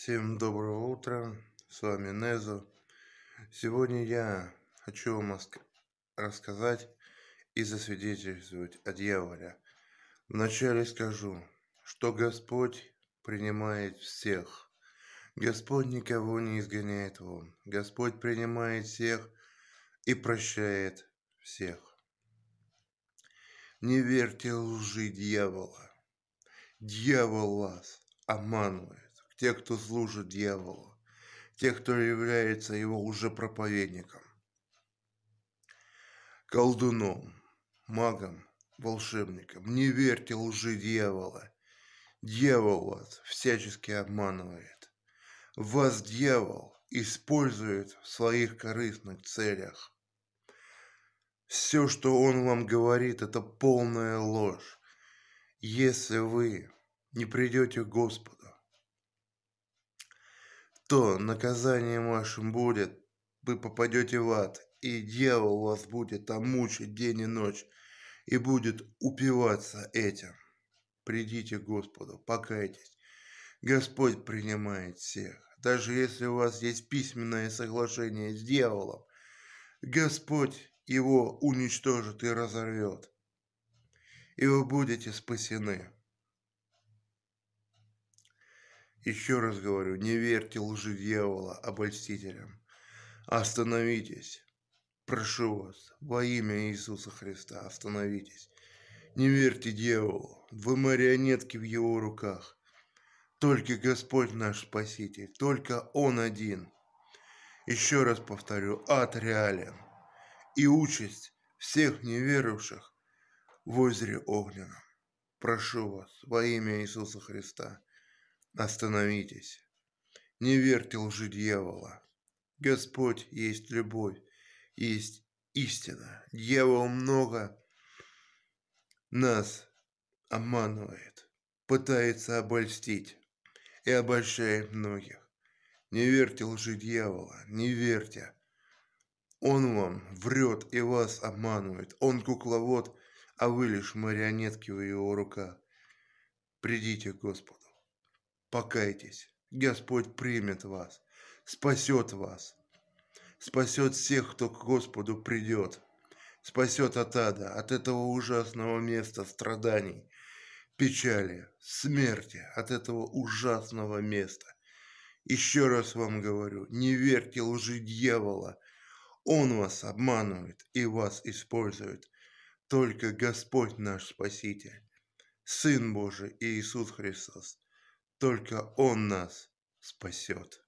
Всем доброго утра, с вами Незо. Сегодня я хочу вам рассказать и засвидетельствовать о дьяволе. Вначале скажу, что Господь принимает всех. Господь никого не изгоняет вон. Господь принимает всех и прощает всех. Не верьте лжи дьявола. Дьявол вас обманывает те, кто служит дьяволу, те, кто является его уже проповедником, колдуном, магом, волшебником. Не верьте лжи дьявола. Дьявол вас всячески обманывает. Вас дьявол использует в своих корыстных целях. Все, что он вам говорит, это полная ложь. Если вы не придете к Господу, то наказание вашим будет, вы попадете в ад, и дьявол вас будет там мучить день и ночь, и будет упиваться этим. Придите к Господу, покайтесь. Господь принимает всех. Даже если у вас есть письменное соглашение с дьяволом, Господь его уничтожит и разорвет, и вы будете спасены. Еще раз говорю, не верьте лжи дьявола, обольстителям. Остановитесь. Прошу вас, во имя Иисуса Христа, остановитесь. Не верьте дьяволу, вы марионетки в его руках. Только Господь наш Спаситель, только Он один. Еще раз повторю, ад реален. И участь всех неверующих в озере огненном. Прошу вас, во имя Иисуса Христа, Остановитесь. Не верьте лжи дьявола. Господь есть любовь, есть истина. Дьявол много нас обманывает, пытается обольстить и обольщает многих. Не верьте лжи дьявола, не верьте. Он вам врет и вас обманывает. Он кукловод, а вы лишь марионетки в его руках. Придите к Господу. Покайтесь, Господь примет вас, спасет вас, спасет всех, кто к Господу придет, спасет от ада, от этого ужасного места страданий, печали, смерти, от этого ужасного места. Еще раз вам говорю, не верьте лжи дьявола. Он вас обманывает и вас использует. Только Господь наш Спаситель, Сын Божий Иисус Христос, только Он нас спасет.